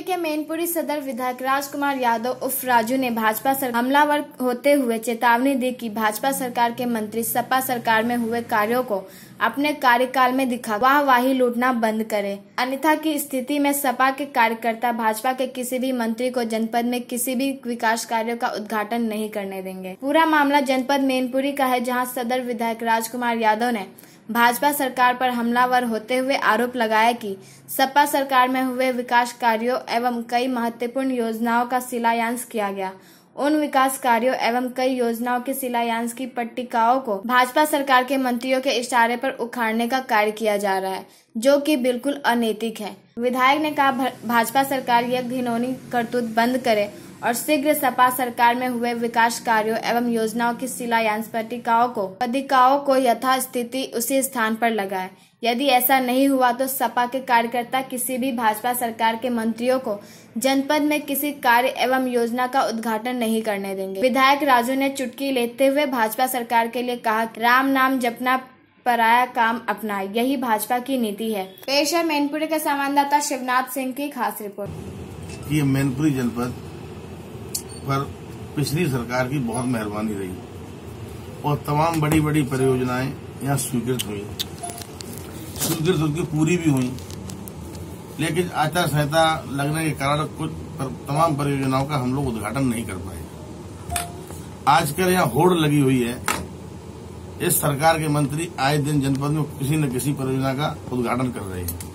करौली के मेनपुरी सदर विधायक राजकुमार यादव उर्फ राजू ने भाजपा सरकार हमलावर होते हुए चेतावनी दी कि भाजपा सरकार के मंत्री सपा सरकार में हुए कार्यों को अपने कार्यकाल में दिखा वाह वाहवाही लूटना बंद करें अन्यथा की स्थिति में सपा के कार्यकर्ता भाजपा के किसी भी मंत्री को जनपद में किसी भी विकास कार्यो का उद्घाटन नहीं करने देंगे पूरा मामला जनपद मेनपुरी का है जहाँ सदर विधायक राजकुमार यादव ने भाजपा सरकार पर हमलावर होते हुए आरोप लगाया कि सपा सरकार में हुए विकास कार्यों एवं कई महत्वपूर्ण योजनाओं का शिलान्यास किया गया उन विकास कार्यों एवं कई योजनाओं के शिलान्यास की पट्टिकाओं को भाजपा सरकार के मंत्रियों के इशारे पर उखाड़ने का कार्य किया जा रहा है जो कि बिल्कुल अनैतिक है विधायक ने कहा भाजपा सरकार यह घिनौनी करतूत बंद करे और शीघ्र सपा सरकार में हुए विकास कार्यों एवं योजनाओं की शिलान्यास पटिकाओं को पदिकाओं को यथास्थिति उसी स्थान पर लगाए यदि ऐसा नहीं हुआ तो सपा के कार्यकर्ता किसी भी भाजपा सरकार के मंत्रियों को जनपद में किसी कार्य एवं योजना का उद्घाटन नहीं करने देंगे विधायक राजू ने चुटकी लेते हुए भाजपा सरकार के लिए कहा राम नाम जपना पराया काम अपना यही भाजपा की नीति है पेश है मैनपुरी के संवाददाता शिवनाथ सिंह की खास रिपोर्ट ये मैनपुरी जनपद पर पिछली सरकार की बहुत मेहरबानी रही और तमाम बड़ी बड़ी परियोजनाएं यहाँ स्वीकृत हुई स्वीकृत उनकी पूरी भी हुई लेकिन आचार संहिता लगने के कारण कुछ पर, तमाम परियोजनाओं का हम लोग उद्घाटन नहीं कर पाए आजकल यहाँ होड़ लगी हुई है इस सरकार के मंत्री आए दिन जनपद में किसी न किसी परियोजना का उद्घाटन कर रहे हैं